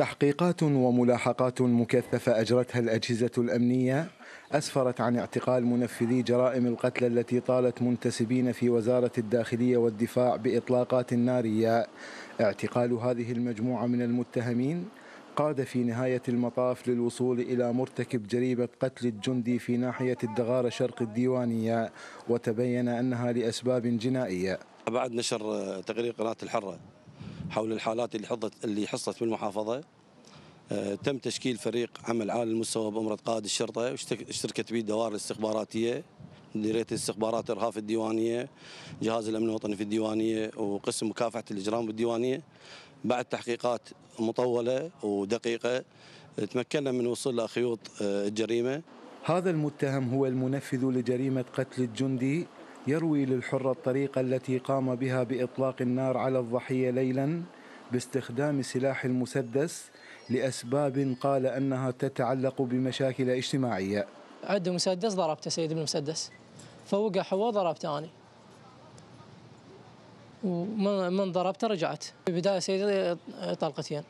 تحقيقات وملاحقات مكثفة أجرتها الأجهزة الأمنية أسفرت عن اعتقال منفذي جرائم القتل التي طالت منتسبين في وزارة الداخلية والدفاع بإطلاقات نارية اعتقال هذه المجموعة من المتهمين قاد في نهاية المطاف للوصول إلى مرتكب جريمة قتل الجندي في ناحية الدغارة شرق الديوانية وتبين أنها لأسباب جنائية بعد نشر تقرير قناة الحرة حول الحالات اللي حصلت اللي حصلت بالمحافظه آه، تم تشكيل فريق عمل عالي المستوى بأمرة قائد الشرطة اشتركت به الدوائر الاستخباراتية مديرية الاستخبارات الإرهاب الديوانية جهاز الأمن الوطني في الديوانية وقسم مكافحة الإجرام بالديوانية بعد تحقيقات مطولة ودقيقة تمكنا من وصول لخيوط آه، الجريمة هذا المتهم هو المنفذ لجريمة قتل الجندي يروي للحرة الطريقة التي قام بها بإطلاق النار على الضحية ليلا باستخدام سلاح المسدس لأسباب قال أنها تتعلق بمشاكل اجتماعية عنده مسدس ضربته سيد بالمسدس فوقع هو ضربته أنا ومن ضربته رجعت في البداية سيدي طلقتين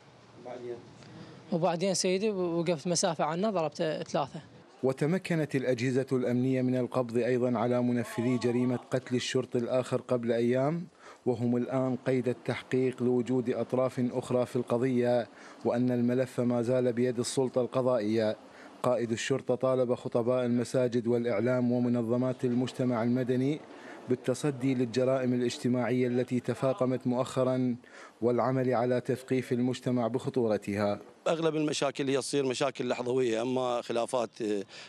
وبعدين سيدي وقفت مسافة عنه ضربته ثلاثة وتمكنت الأجهزة الأمنية من القبض أيضا على منفذي جريمة قتل الشرطي الآخر قبل أيام وهم الآن قيد التحقيق لوجود أطراف أخرى في القضية وأن الملف ما زال بيد السلطة القضائية قائد الشرطة طالب خطباء المساجد والإعلام ومنظمات المجتمع المدني بالتصدي للجرائم الاجتماعية التي تفاقمت مؤخرا والعمل على تثقيف المجتمع بخطورتها اغلب المشاكل هي تصير مشاكل لحظويه اما خلافات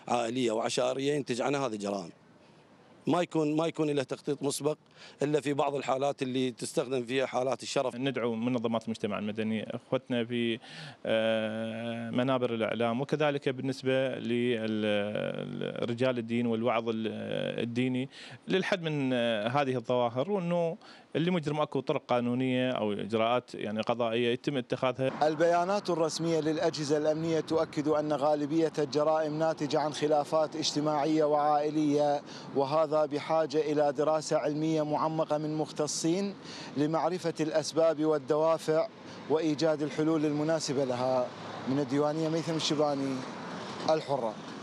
عائليه وعشائريه ينتج عنها هذه الجرائم ما يكون ما يكون له تخطيط مسبق الا في بعض الحالات اللي تستخدم فيها حالات الشرف. ندعو منظمات المجتمع المدني اخوتنا في آه، منابر الاعلام وكذلك بالنسبه لرجال الدين والوعظ الديني للحد من آه، هذه الظواهر وانه اللي مجرم اكو طرق قانونيه او اجراءات يعني قضائيه يتم اتخاذها. البيانات الرسميه للاجهزه الامنيه تؤكد ان غالبيه الجرائم ناتجه عن خلافات اجتماعيه وعائليه وهذا بحاجه الى دراسه علميه معمقه من مختصين لمعرفه الاسباب والدوافع وايجاد الحلول المناسبه لها. من الديوانيه ميثم الشباني الحره.